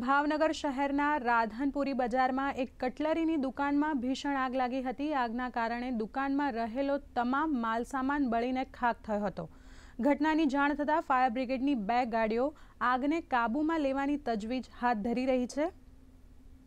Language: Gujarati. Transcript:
ભાવનગર શહેરના રાધનપુરી બજારમાં એક કટલરીની દુકાનમાં ભીષણ આગ લાગી હતી આગના કારણે દુકાનમાં રહેલો તમામ માલસામાન બળીને ખાક થયો હતો ઘટનાની જાણ થતાં ફાયર બ્રિગેડની બે ગાડીઓ આગને કાબૂમાં લેવાની તજવીજ હાથ ધરી રહી છે